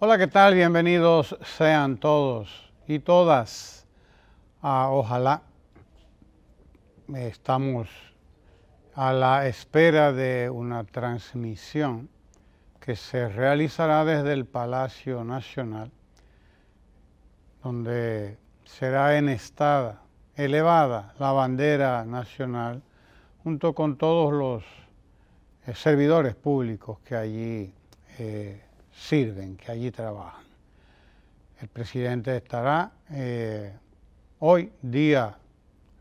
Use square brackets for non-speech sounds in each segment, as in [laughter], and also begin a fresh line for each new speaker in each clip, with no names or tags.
Hola, ¿qué tal? Bienvenidos sean todos y todas a Ojalá. Estamos a la espera de una transmisión que se realizará desde el Palacio Nacional, donde será en estado elevada la bandera nacional junto con todos los eh, servidores públicos que allí eh, sirven, que allí trabajan. El presidente estará eh, hoy, día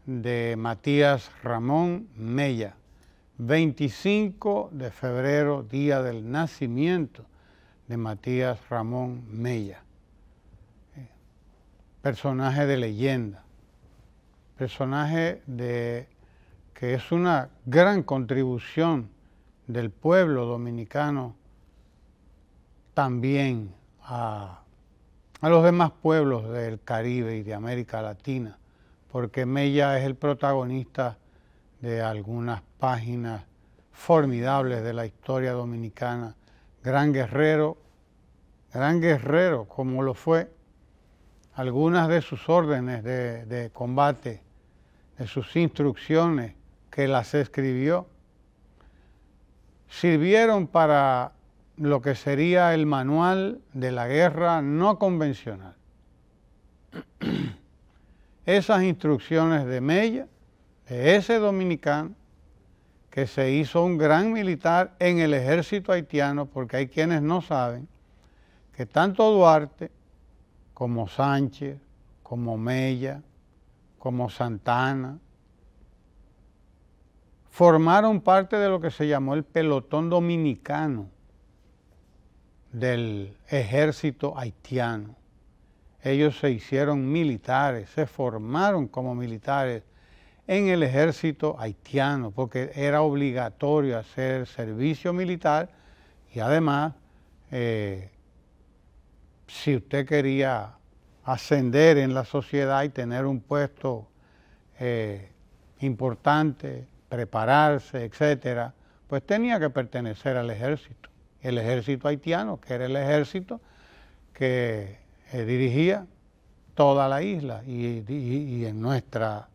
de Matías Ramón Mella, 25 de febrero, día del nacimiento de Matías Ramón Mella. Eh, personaje de leyenda, personaje de, que es una gran contribución del pueblo dominicano también a, los demás pueblos del Caribe y de América Latina, porque Mella es el protagonista de algunas páginas formidables de la historia dominicana, gran guerrero, gran guerrero como lo fue, algunas de sus órdenes de, de combate, de sus instrucciones que las escribió, sirvieron para lo que sería el manual de la guerra no convencional. [clears throat] Esas instrucciones de Mella, de ese dominicano, que se hizo un gran militar en el ejército haitiano, porque hay quienes no saben que tanto Duarte como Sánchez, como Mella, como Santana, formaron parte de lo que se llamó el pelotón dominicano del ejército haitiano. Ellos se hicieron militares, se formaron como militares en el ejército haitiano, porque era obligatorio hacer servicio militar y además, eh, si usted quería ascender en la sociedad y tener un puesto eh, importante, prepararse, etc., pues tenía que pertenecer al ejército el ejército haitiano, que era el ejército que eh, dirigía toda la isla y, en nuestra,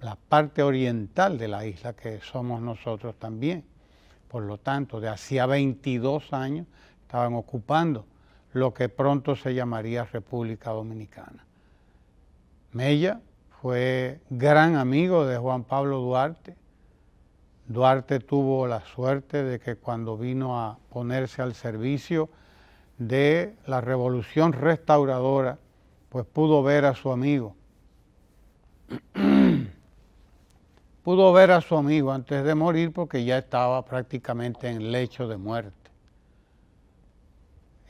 la parte oriental de la isla que somos nosotros también. Por lo tanto, de hacía 22 años estaban ocupando lo que pronto se llamaría República Dominicana. Mella fue gran amigo de Juan Pablo Duarte, Duarte tuvo la suerte de que cuando vino a ponerse al servicio de la revolución restauradora, pues pudo ver a su amigo. [clears throat] pudo ver a su amigo antes de morir porque ya estaba prácticamente en lecho de muerte.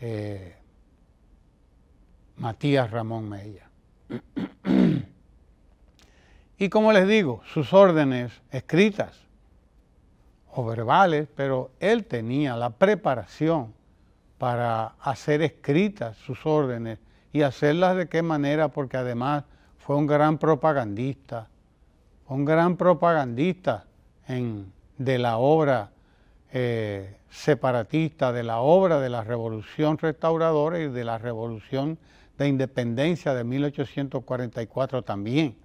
Eh, Matías Ramón Mella. [clears throat] y como les digo, sus órdenes escritas o verbales, pero él tenía la preparación para hacer escritas sus órdenes y hacerlas de qué manera, porque además fue un gran propagandista, un gran propagandista de la obra eh, separatista, de la obra de la revolución restauradora y de la revolución de independencia de 1844 también.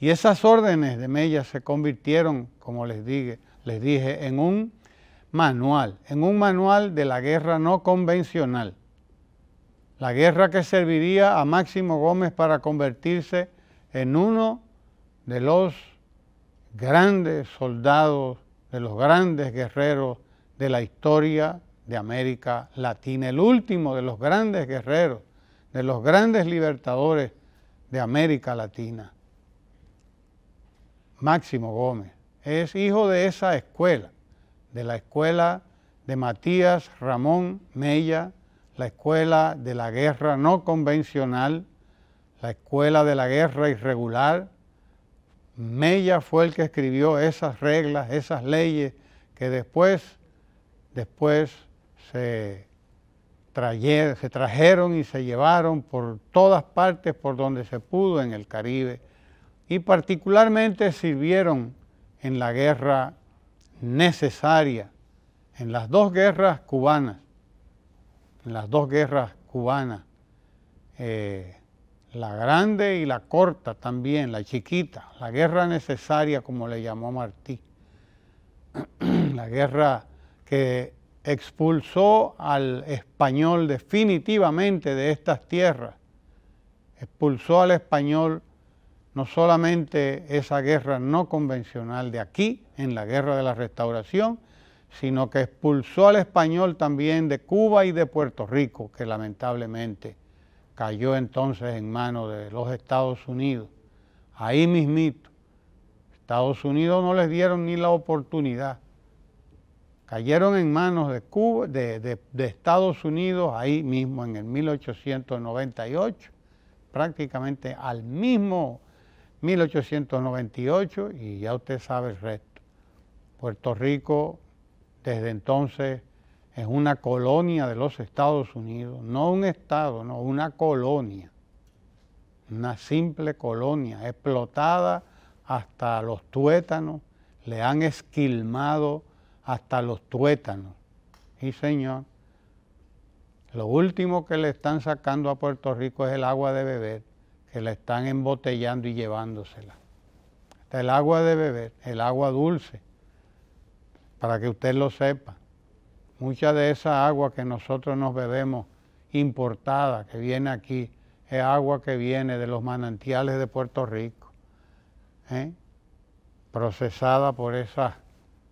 Y esas órdenes de Mella se convirtieron, como les dije, les dije, en un manual, en un manual de la guerra no convencional. La guerra que serviría a Máximo Gómez para convertirse en uno de los grandes soldados, de los grandes guerreros de la historia de América Latina, el último de los grandes guerreros, de los grandes libertadores de América Latina, Máximo Gómez es hijo de esa escuela, de la escuela de Matías Ramón Mella, la escuela de la guerra no convencional, la escuela de la guerra irregular. Mella fue el que escribió esas reglas, esas leyes que después, después se trajeron y se llevaron por todas partes, por donde se pudo en el Caribe, y particularmente sirvieron en la guerra necesaria, en las dos guerras cubanas, en las dos guerras cubanas, eh, la grande y la corta también, la chiquita, la guerra necesaria como le llamó Martí, [clears throat] la guerra que expulsó al español definitivamente de estas tierras, expulsó al español no solamente esa guerra no convencional de aquí, en la guerra de la restauración, sino que expulsó al español también de Cuba y de Puerto Rico, que lamentablemente cayó entonces en manos de los Estados Unidos. Ahí mismito, Estados Unidos no les dieron ni la oportunidad. Cayeron en manos de, Cuba, de, Estados Unidos ahí mismo en el 1898, prácticamente al mismo 1898 y ya usted sabe el resto. Puerto Rico desde entonces es una colonia de los Estados Unidos, no un estado, no, una colonia, una simple colonia explotada hasta los tuétanos, le han esquilmado hasta los tuétanos. Y señor, lo último que le están sacando a Puerto Rico es el agua de beber que la están embotellando y llevándosela. el agua de beber, el agua dulce, para que usted lo sepa. Mucha de esa agua que nosotros nos bebemos importada, que viene aquí, es agua que viene de los manantiales de Puerto Rico, ¿eh? procesada por esas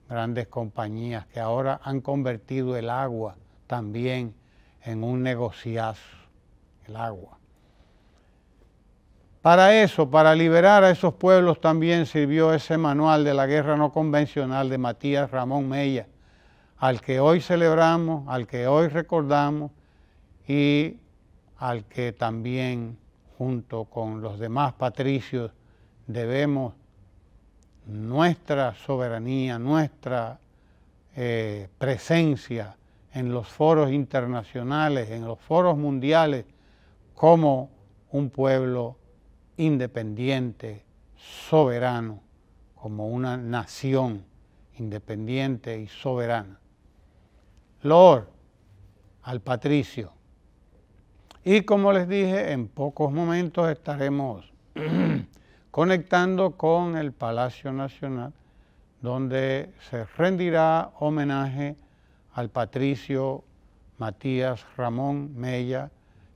grandes compañías que ahora han convertido el agua también en un negociazo, el agua. Para eso, para liberar a esos pueblos también sirvió ese manual de la guerra no convencional de Matías Ramón Mella, al que hoy celebramos, al que hoy recordamos y al que también junto con los demás patricios debemos nuestra soberanía, nuestra eh, presencia en los foros internacionales, en los foros mundiales, como un pueblo independiente, soberano, como una nación independiente y soberana. Lord, al patricio. Y como les dije, en pocos momentos estaremos [clears throat] conectando con el Palacio Nacional, donde se rendirá homenaje al patricio Matías Ramón Mella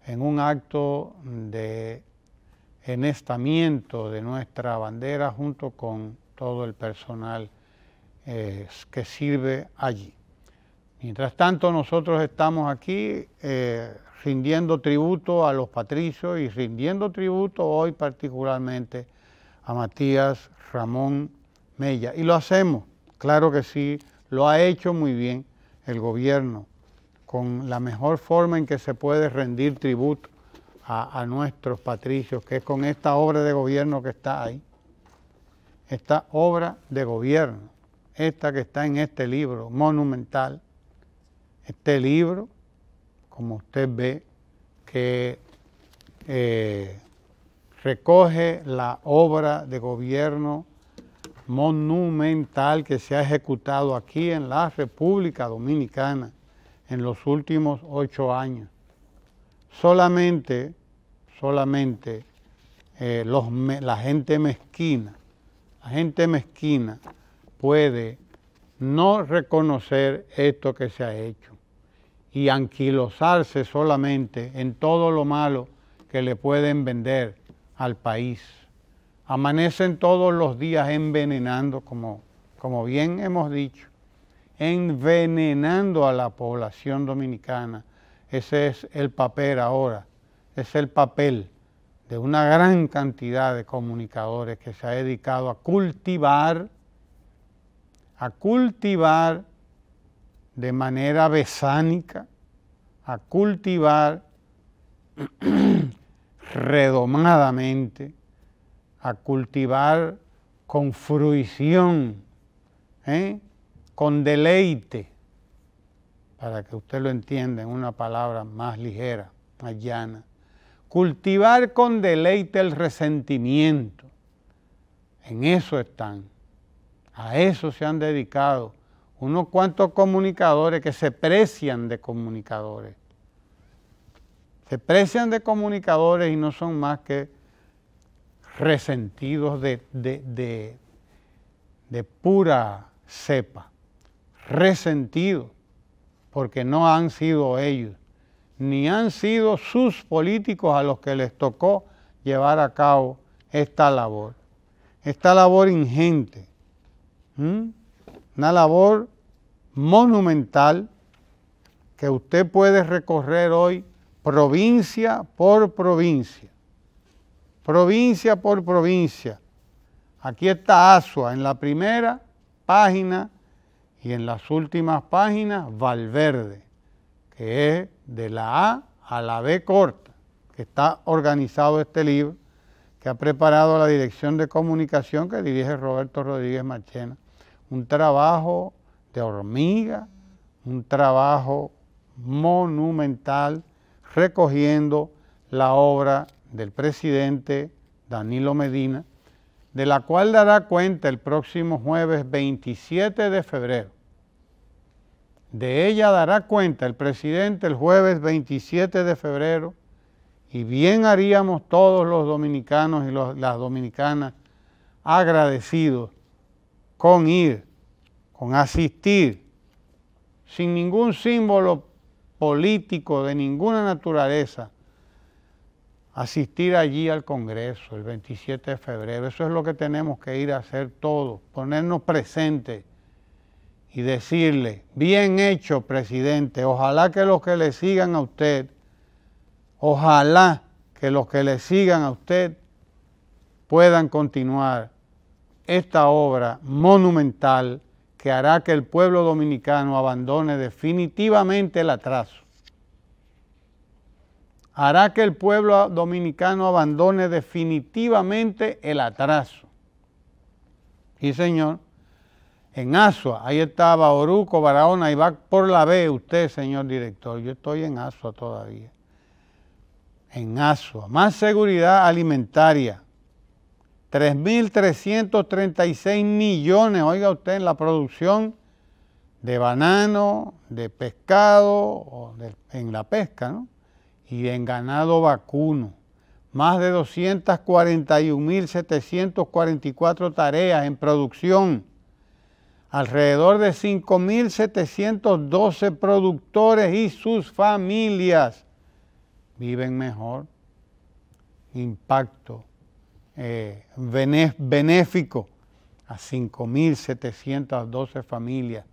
en un acto de enestamiento de nuestra bandera junto con todo el personal eh, que sirve allí. Mientras tanto, nosotros estamos aquí eh, rindiendo tributo a los patricios y rindiendo tributo hoy particularmente a Matías Ramón Mella. Y lo hacemos, claro que sí, lo ha hecho muy bien el gobierno, con la mejor forma en que se puede rendir tributo a, nuestros patricios, que es con esta obra de gobierno que está ahí, esta obra de gobierno, esta que está en este libro monumental, este libro, como usted ve, que eh, recoge la obra de gobierno monumental que se ha ejecutado aquí en la República Dominicana en los últimos ocho años. Solamente solamente eh, la gente mezquina, la gente mezquina puede no reconocer esto que se ha hecho y anquilosarse solamente en todo lo malo que le pueden vender al país. Amanecen todos los días envenenando, como, como bien hemos dicho, envenenando a la población dominicana. Ese es el papel ahora es el papel de una gran cantidad de comunicadores que se ha dedicado a cultivar, a cultivar de manera besánica, a cultivar [clears throat] redomadamente, a cultivar con fruición, ¿eh? con deleite, para que usted lo entienda en una palabra más ligera, más llana cultivar con deleite el resentimiento. En eso están. A eso se han dedicado unos cuantos comunicadores que se precian de comunicadores. Se precian de comunicadores y no son más que resentidos de, de pura cepa, resentidos, porque no han sido ellos ni han sido sus políticos a los que les tocó llevar a cabo esta labor. Esta labor ingente, una labor monumental que usted puede recorrer hoy provincia por provincia, provincia por provincia. Aquí está Asua en la primera página y en las últimas páginas Valverde, que es de la A a la B corta, que está organizado este libro, que ha preparado la Dirección de Comunicación que dirige Roberto Rodríguez Marchena. Un trabajo de hormiga, un trabajo monumental, recogiendo la obra del presidente Danilo Medina, de la cual dará cuenta el próximo jueves 27 de febrero. De ella dará cuenta el presidente el jueves 27 de febrero y bien haríamos todos los dominicanos y las dominicanas agradecidos con ir, con asistir, sin ningún símbolo político de ninguna naturaleza, asistir allí al Congreso el 27 de febrero. Eso es lo que tenemos que ir a hacer todos, ponernos presentes y decirle, bien hecho, presidente, ojalá que los que le sigan a usted, ojalá que los que le sigan a usted puedan continuar esta obra monumental que hará que el pueblo dominicano abandone definitivamente el atraso. Hará que el pueblo dominicano abandone definitivamente el atraso. y señor en Asua, ahí estaba Oruco, Barahona, y va por la B usted, señor director. Yo estoy en Asua todavía. En Asua. Más seguridad alimentaria. 3.336 millones, oiga usted, en la producción de banano, de pescado, en la pesca, ¿no? Y en ganado vacuno. Más de 241.744 tareas en producción alrededor de 5.712 productores y sus familias viven mejor. Impacto eh, benéfico a 5.712 familias.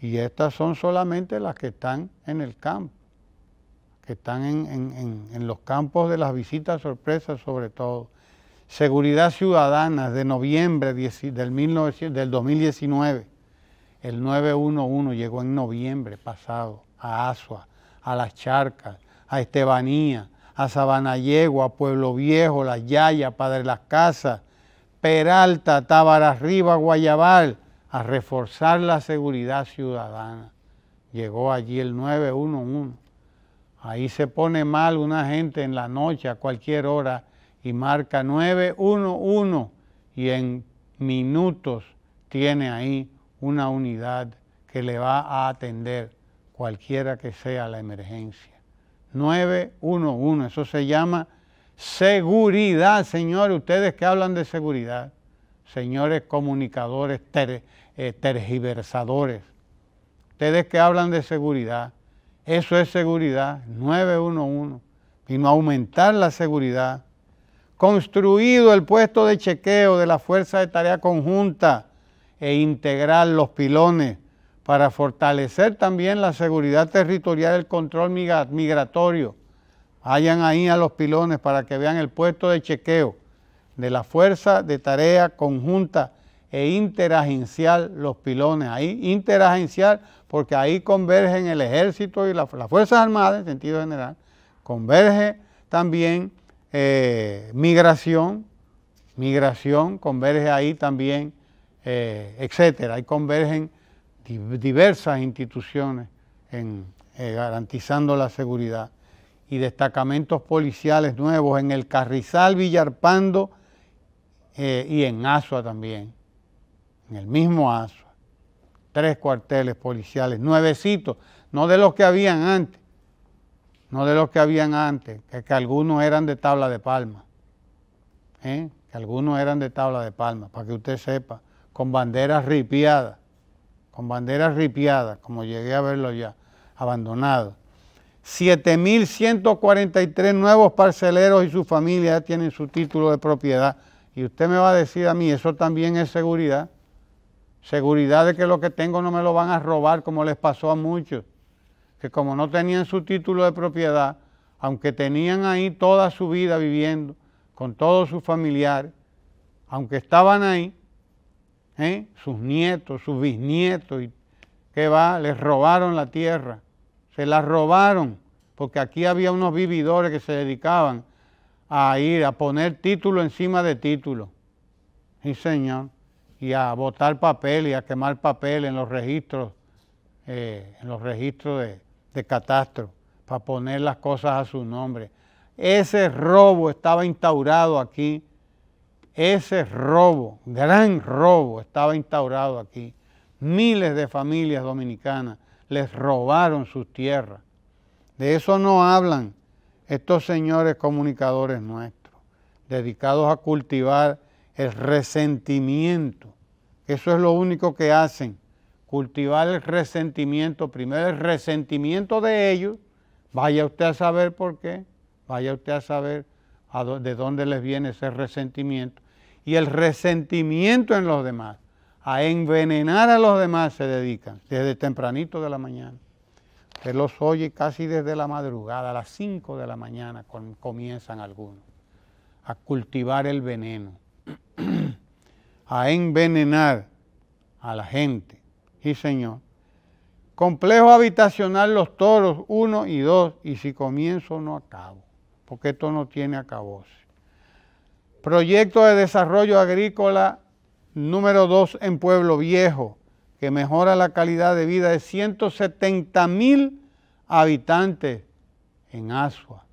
Y estas son solamente las que están en el campo, que están en, en los campos de las visitas sorpresas sobre todo. Seguridad Ciudadana de noviembre del 2019. El 911 llegó en noviembre pasado a Asua, a Las Charcas, a Estebanía, a Sabanayegua, a Pueblo Viejo, La Yaya, Padre Las Casas, Peralta, Tábara Arriba, Guayabal, a reforzar la seguridad ciudadana. Llegó allí el 911. Ahí se pone mal una gente en la noche, a cualquier hora, y marca 911 y en minutos tiene ahí una unidad que le va a atender cualquiera que sea la emergencia. 911, eso se llama seguridad, señores, ustedes que hablan de seguridad, señores comunicadores, eh, tergiversadores, ustedes que hablan de seguridad, eso es seguridad, 911, vino a aumentar la seguridad construido el puesto de chequeo de la Fuerza de Tarea Conjunta e integrar los pilones para fortalecer también la seguridad territorial, el control migratorio. Vayan ahí a los pilones para que vean el puesto de chequeo de la Fuerza de Tarea Conjunta e Interagencial, los pilones. Ahí interagencial porque ahí convergen el ejército y las Fuerzas Armadas, en sentido general, converge también eh, migración, migración, converge ahí también, eh, etcétera. Ahí convergen diversas instituciones en, eh, garantizando la seguridad y destacamentos policiales nuevos en el Carrizal, Villarpando y en Asua también, en el mismo Asua. Tres cuarteles policiales, nuevecitos, no de los que habían antes, no de los que habían antes, que, algunos eran de tabla de palma, ¿eh? que algunos eran de tabla de palma, para que usted sepa, con banderas ripiadas, con banderas ripiadas, como llegué a verlo ya, abandonado. 7.143 nuevos parceleros y su familia tienen su título de propiedad. Y usted me va a decir a mí, eso también es seguridad. Seguridad de que lo que tengo no me lo van a robar como les pasó a muchos que como no tenían su título de propiedad, aunque tenían ahí toda su vida viviendo, con todos sus familiares, aunque estaban ahí, ¿eh? sus nietos, sus bisnietos, y que va, les robaron la tierra, se la robaron, porque aquí había unos vividores que se dedicaban a ir a poner título encima de título. Sí, señor. Y a botar papel y a quemar papel en los registros, eh, en los registros de, de catastro para poner las cosas a su nombre. Ese robo estaba instaurado aquí. Ese robo, gran robo, estaba instaurado aquí. Miles de familias dominicanas les robaron sus tierras. De eso no hablan estos señores comunicadores nuestros, dedicados a cultivar el resentimiento. Eso es lo único que hacen cultivar el resentimiento, primero el resentimiento de ellos, vaya usted a saber por qué, vaya usted a saber de dónde les viene ese resentimiento, y el resentimiento en los demás, a envenenar a los demás se dedican desde tempranito de la mañana. Usted los oye casi desde la madrugada, a las 5 de la mañana comienzan algunos a cultivar el veneno, [clears throat] a envenenar a la gente. Sí, señor. Complejo habitacional Los Toros 1 y 2, y si comienzo no acabo, porque esto no tiene acabose. Proyecto de desarrollo agrícola número 2 en Pueblo Viejo, que mejora la calidad de vida de 170 mil habitantes en Asua,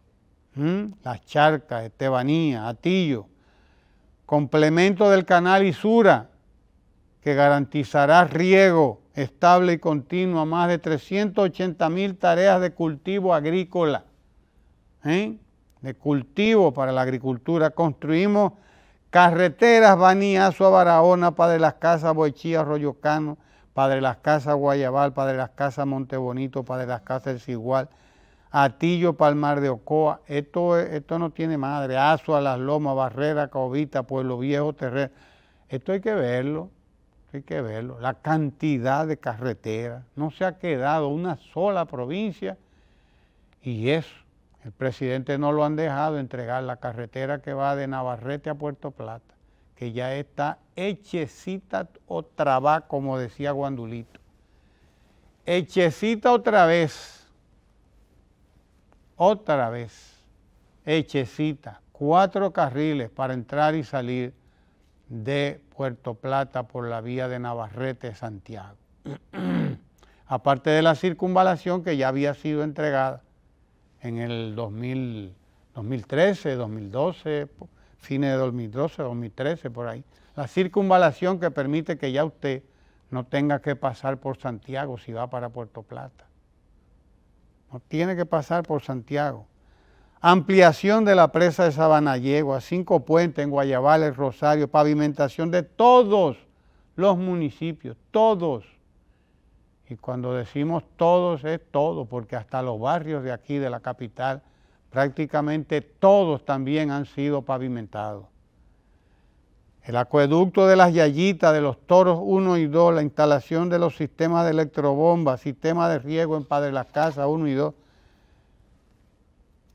¿Mm? Las Charcas, Estebanía, Atillo, complemento del canal Isura, que garantizará riego estable y continuo a más de 380 mil tareas de cultivo agrícola, ¿eh? de cultivo para la agricultura. Construimos carreteras Baniazo a Barahona, Padre Las Casas, Boechía, rollocano, Padre Las Casas, Guayabal, Padre Las Casas, Montebonito, Padre Las Casas, El Cigual, Atillo, Palmar de Ocoa. Esto, esto no tiene madre. a Las Lomas, Barrera, Caobita, Pueblo Viejo, Terreno. Esto hay que verlo hay que verlo, la cantidad de carreteras, no se ha quedado una sola provincia y eso, el presidente no lo han dejado entregar la carretera que va de Navarrete a Puerto Plata, que ya está hechecita otra vez, como decía Guandulito, hechecita otra vez, otra vez, hechecita, cuatro carriles para entrar y salir de Puerto Plata por la vía de Navarrete, Santiago. [clears throat] Aparte de la circunvalación que ya había sido entregada en el 2000, 2013, 2012, fines de 2012, 2013, por ahí. La circunvalación que permite que ya usted no tenga que pasar por Santiago si va para Puerto Plata. No tiene que pasar por Santiago ampliación de la presa de Sabana Yegua, cinco puentes en Guayabal, Rosario, pavimentación de todos los municipios, todos. Y cuando decimos todos es todo, porque hasta los barrios de aquí, de la capital, prácticamente todos también han sido pavimentados. El acueducto de las Yayitas, de los Toros 1 y 2, la instalación de los sistemas de electrobombas, sistema de riego en Padre Las Casas 1 y 2,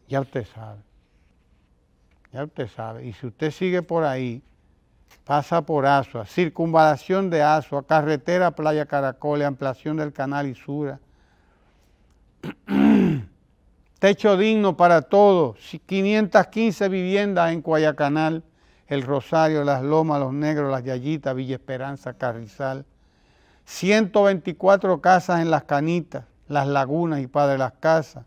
ya usted sabe. Ya usted sabe. Y si usted sigue por ahí, pasa por Asua, circunvalación de Asua, carretera Playa Caracol, ampliación del canal Isura. [clears throat] Techo digno para todos, 515 viviendas en Cuayacanal, El Rosario, Las Lomas, Los Negros, Las Yayitas, Villa Esperanza, Carrizal. 124 casas en Las Canitas, Las Lagunas y Padre Las Casas.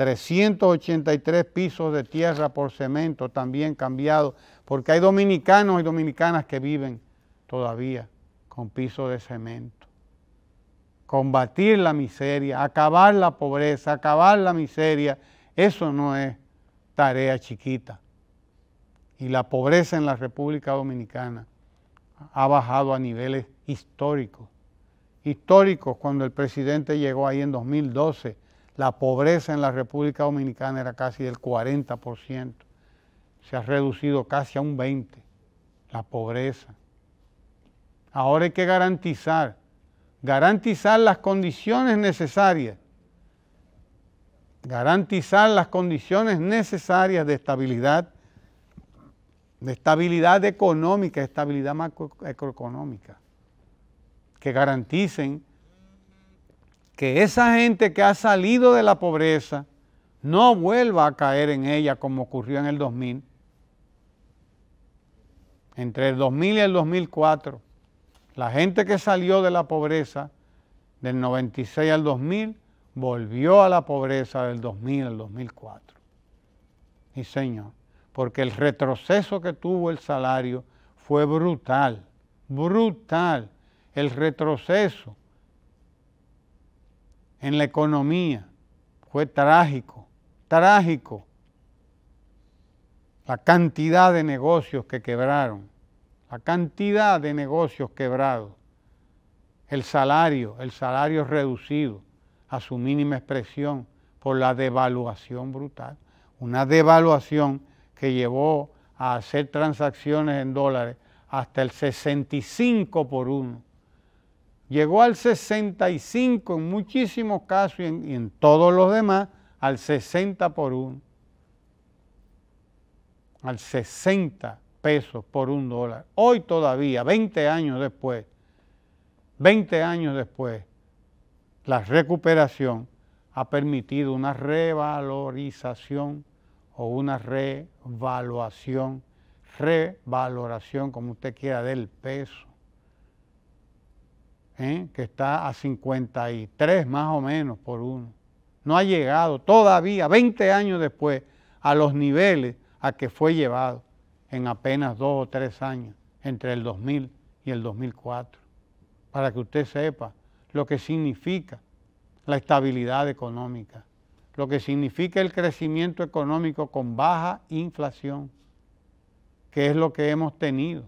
383 pisos de tierra por cemento también cambiado, porque hay dominicanos y dominicanas que viven todavía con pisos de cemento. Combatir la miseria, acabar la pobreza, acabar la miseria, eso no es tarea chiquita. Y la pobreza en la República Dominicana ha bajado a niveles históricos. Históricos cuando el presidente llegó ahí en 2012 la pobreza en la República Dominicana era casi del 40%. Se ha reducido casi a un 20%. La pobreza. Ahora hay que garantizar, garantizar las condiciones necesarias, garantizar las condiciones necesarias de estabilidad, de estabilidad económica, estabilidad macroeconómica, que garanticen que esa gente que ha salido de la pobreza no vuelva a caer en ella como ocurrió en el 2000. Entre el 2000 y el 2004, la gente que salió de la pobreza del 96 al 2000 volvió a la pobreza del 2000 al 2004. Y Señor, porque el retroceso que tuvo el salario fue brutal, brutal. El retroceso en la economía. Fue trágico, trágico. La cantidad de negocios que quebraron, la cantidad de negocios quebrados, el salario, el salario reducido a su mínima expresión por la devaluación brutal, una devaluación que llevó a hacer transacciones en dólares hasta el 65 por uno llegó al 65 en muchísimos casos y en, todos los demás, al 60 por un, Al 60 pesos por un dólar. Hoy todavía, 20 años después, 20 años después, la recuperación ha permitido una revalorización o una revaluación, revaloración, como usted quiera, del peso. ¿eh? que está a 53 más o menos por uno. No ha llegado todavía, 20 años después, a los niveles a que fue llevado en apenas dos o tres años, entre el 2000 y el 2004, para que usted sepa lo que significa la estabilidad económica, lo que significa el crecimiento económico con baja inflación, que es lo que hemos tenido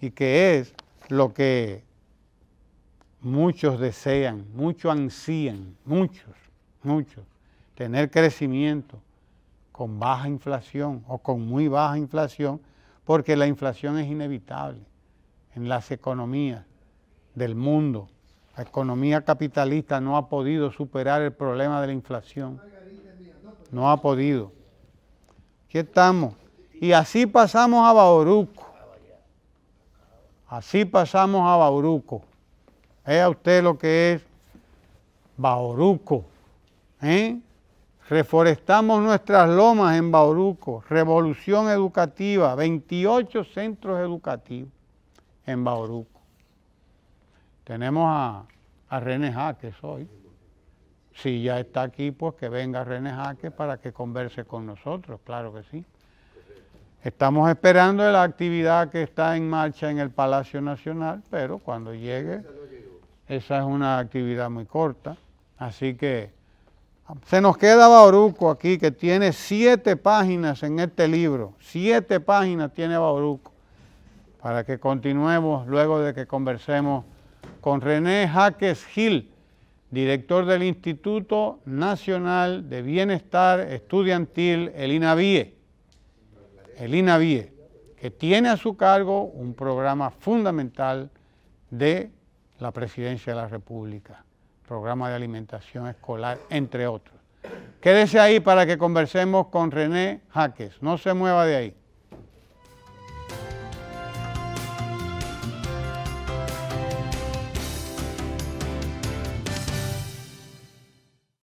y que es lo que Muchos desean, muchos ansían, muchos, muchos, tener crecimiento con baja inflación o con muy baja inflación, porque la inflación es inevitable en las economías del mundo. La economía capitalista no ha podido superar el problema de la inflación. No ha podido. Aquí estamos. Y así pasamos a Bauruco. Así pasamos a Bauruco. Vea usted lo que es Bauruco. ¿eh? Reforestamos nuestras lomas en Bauruco. Revolución educativa, 28 centros educativos en Bauruco. Tenemos a, a René Jaque hoy. Si ya está aquí, pues que venga René Jaque para que converse con nosotros, claro que sí. Estamos esperando la actividad que está en marcha en el Palacio Nacional, pero cuando llegue esa es una actividad muy corta. Así que se nos queda Bauruco aquí, que tiene siete páginas en este libro. Siete páginas tiene Bauruco. Para que continuemos luego de que conversemos con René Jaques Gil, director del Instituto Nacional de Bienestar Estudiantil, el INAVIE. El INAVIE, que tiene a su cargo un programa fundamental de la presidencia de la República, programa de alimentación escolar, entre otros. Quédese ahí para que conversemos con René Jaques. No se mueva de ahí.